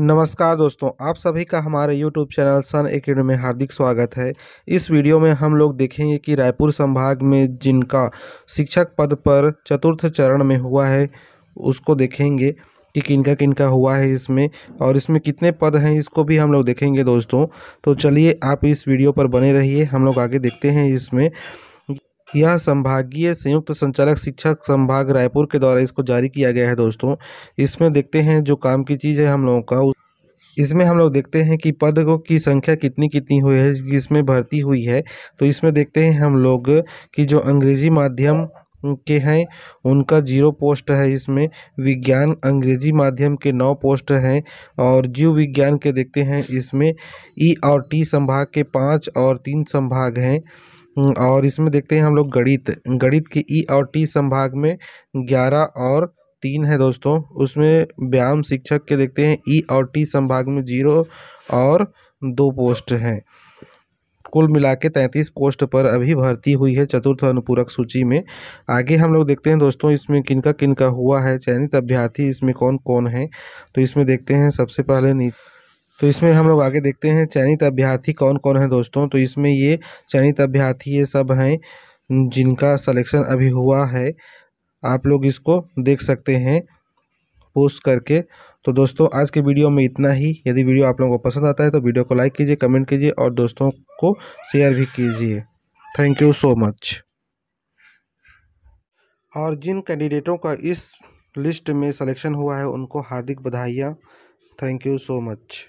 नमस्कार दोस्तों आप सभी का हमारे YouTube चैनल सन एकेडमी में हार्दिक स्वागत है इस वीडियो में हम लोग देखेंगे कि रायपुर संभाग में जिनका शिक्षक पद पर चतुर्थ चरण में हुआ है उसको देखेंगे कि किनका किनका हुआ है इसमें और इसमें कितने पद हैं इसको भी हम लोग देखेंगे दोस्तों तो चलिए आप इस वीडियो पर बने रहिए हम लोग आगे देखते हैं इसमें यह संभागीय संयुक्त संचालक शिक्षा संभाग रायपुर के द्वारा इसको जारी किया गया है दोस्तों इसमें देखते हैं जो काम की चीज़ है हम लोगों का इसमें हम लोग देखते हैं कि पद की संख्या कितनी कितनी हुई है जिसमें भर्ती हुई है तो इसमें देखते हैं हम लोग कि जो अंग्रेजी माध्यम के हैं उनका जीरो पोस्ट है इसमें विज्ञान अंग्रेजी माध्यम के नौ पोस्ट हैं और जीव विज्ञान के देखते हैं इसमें ई और टी संभाग के पाँच और तीन संभाग हैं हम्म, और इसमें देखते हैं हम लोग गणित गणित के ई e और टी संभाग में ग्यारह और तीन है दोस्तों उसमें व्यायाम शिक्षक के देखते हैं ई e और टी संभाग में जीरो और दो पोस्ट हैं कुल मिला के तैंतीस पोस्ट पर अभी भर्ती हुई है चतुर्थ अनुपूरक सूची में आगे हम लोग देखते हैं दोस्तों इसमें किनका किनका हुआ है चयनित अभ्यर्थी इसमें कौन कौन है तो इसमें देखते हैं सबसे पहले नीचे तो इसमें हम लोग आगे देखते हैं चयनित अभ्यर्थी कौन कौन है दोस्तों तो इसमें ये चयनित अभ्यर्थी ये सब हैं जिनका सलेक्शन अभी हुआ है आप लोग इसको देख सकते हैं पोस्ट करके तो दोस्तों आज के वीडियो में इतना ही यदि वीडियो आप लोगों को पसंद आता है तो वीडियो को लाइक कीजिए कमेंट कीजिए और दोस्तों को शेयर भी कीजिए थैंक यू सो मच और जिन कैंडिडेटों का इस लिस्ट में सलेक्शन हुआ है उनको हार्दिक बधाइयाँ थैंक यू सो मच